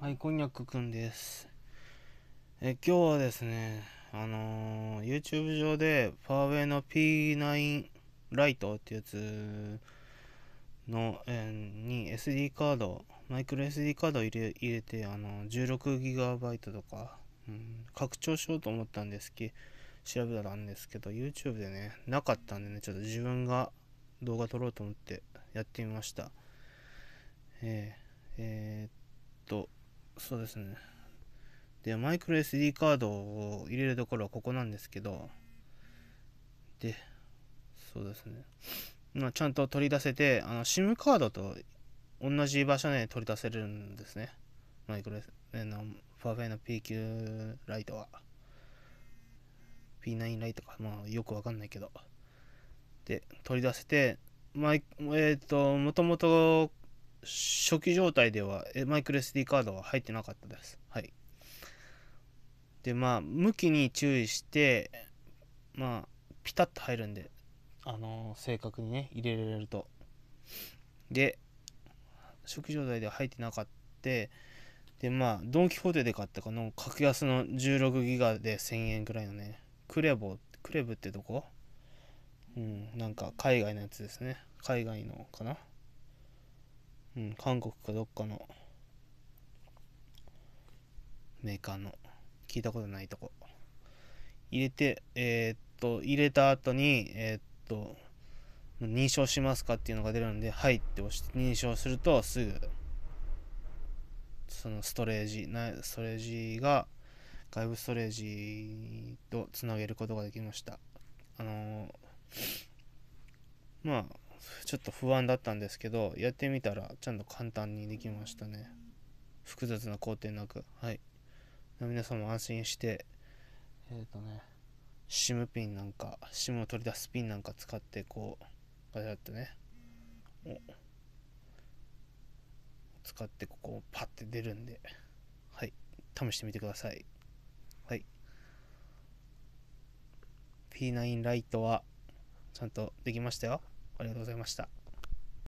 はい、こんにゃくくんです。え、今日はですね、あのー、YouTube 上で、ファーウェイの P9 ライトってやつの、えに SD カード、マイクロ SD カードを入れ入れて、あの 16GB とか、うん、拡張しようと思ったんですけど、調べたらあんですけど、YouTube でね、なかったんでね、ちょっと自分が動画撮ろうと思ってやってみました。えーえー、っと、そうですね。で、マイクロ SD カードを入れるところはここなんですけど、で、そうですね。まあ、ちゃんと取り出せて、あの、SIM カードと同じ場所で取り出せるんですね。マイクロ、えの、ファーフェイの PQ ライトは。P9 ライトか、まあ、よくわかんないけど。で、取り出せて、マイえっ、ー、と、もともと初期状態ではマイクロ SD カードは入ってなかったです。はい。で、まあ、向きに注意して、まあ、ピタッと入るんで、あのー、正確にね、入れられると。で、初期状態では入ってなかった。で、まあ、ドン・キホーテで買ったこの格安の16ギガで1000円くらいのね、クレボ、クレブってとこうん、なんか海外のやつですね。海外のかなうん、韓国かどっかのメーカーの聞いたことないとこ入れてえー、っと入れた後にえー、っと認証しますかっていうのが出るんで「はい」って押して認証するとすぐそのストレージなストレージが外部ストレージとつなげることができましたあのー、まあちょっと不安だったんですけどやってみたらちゃんと簡単にできましたね複雑な工程なくはい皆さんも安心してえっ、ー、とね SIM ピンなんか SIM を取り出すピンなんか使ってこうガチャってね使ってここをパッて出るんではい試してみてくださいはい P9 ライトはちゃんとできましたよありがとうございました。